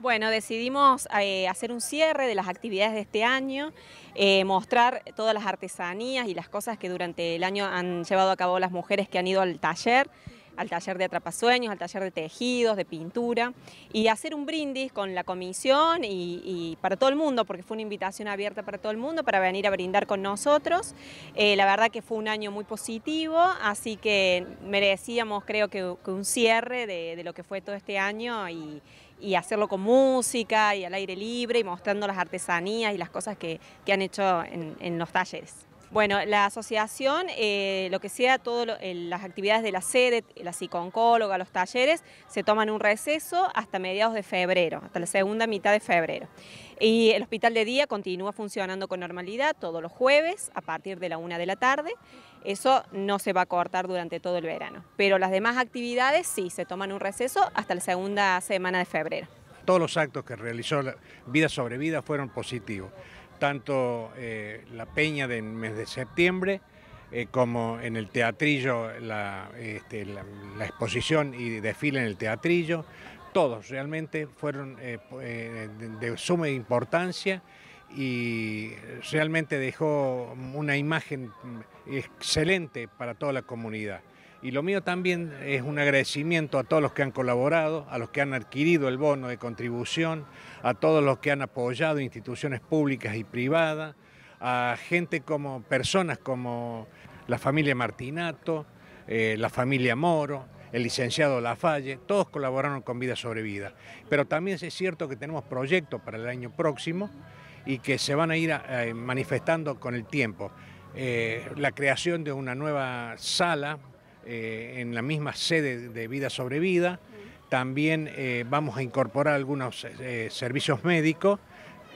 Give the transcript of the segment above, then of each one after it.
Bueno, decidimos eh, hacer un cierre de las actividades de este año, eh, mostrar todas las artesanías y las cosas que durante el año han llevado a cabo las mujeres que han ido al taller al taller de atrapasueños, al taller de tejidos, de pintura, y hacer un brindis con la comisión y, para todo el mundo, porque fue una invitación abierta para todo el mundo para venir a brindar con nosotros. Eh, la verdad que fue un año muy positivo, así que merecíamos creo que, un cierre de, lo que fue todo este año y, hacerlo con música y al aire libre y mostrando las artesanías y las cosas que, han hecho en, en los talleres. Bueno, la asociación, eh, lo que sea, todas las actividades de la sede, la psicooncóloga, los talleres, se toman un receso hasta mediados de febrero, hasta la segunda mitad de febrero. Y el hospital de día continúa funcionando con normalidad todos los jueves a partir de la una de la tarde. Eso no se va a cortar durante todo el verano. Pero las demás actividades sí se toman un receso hasta la segunda semana de febrero. Todos los actos que realizó Vida sobre Vida fueron positivos tanto eh, la peña del mes de septiembre eh, como en el teatrillo, este, la, exposición y desfile en el teatrillo. Todos realmente fueron eh, de suma importancia y realmente dejó una imagen mm, excelente para toda la comunidad. Y lo mío también es un agradecimiento a todos los que han colaborado, a los que han adquirido el bono de contribución, a todos los que han apoyado instituciones públicas y privadas, a gente como personas como la familia Martinato, eh, la familia Moro, el licenciado Lafalle, todos colaboraron con Vida sobre Vida. Pero también es cierto que tenemos proyectos para el año próximo y que se van a ir eh, manifestando con el tiempo. Eh, la creación de una nueva sala eh, en la misma sede de Vida sobre Vida. También eh, vamos a incorporar algunos eh, servicios médicos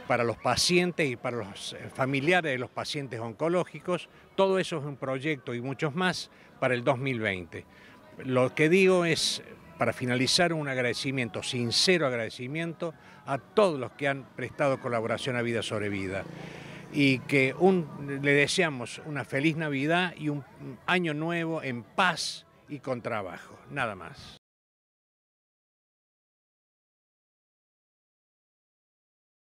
para los pacientes y para los familiares de los pacientes oncológicos. Todo eso es un proyecto y muchos más para el 2020. Lo que digo es, para finalizar, un agradecimiento, sincero agradecimiento a todos los que han prestado colaboración a Vida sobre Vida y que un, le deseamos una feliz Navidad y un año nuevo en paz y con trabajo, nada más.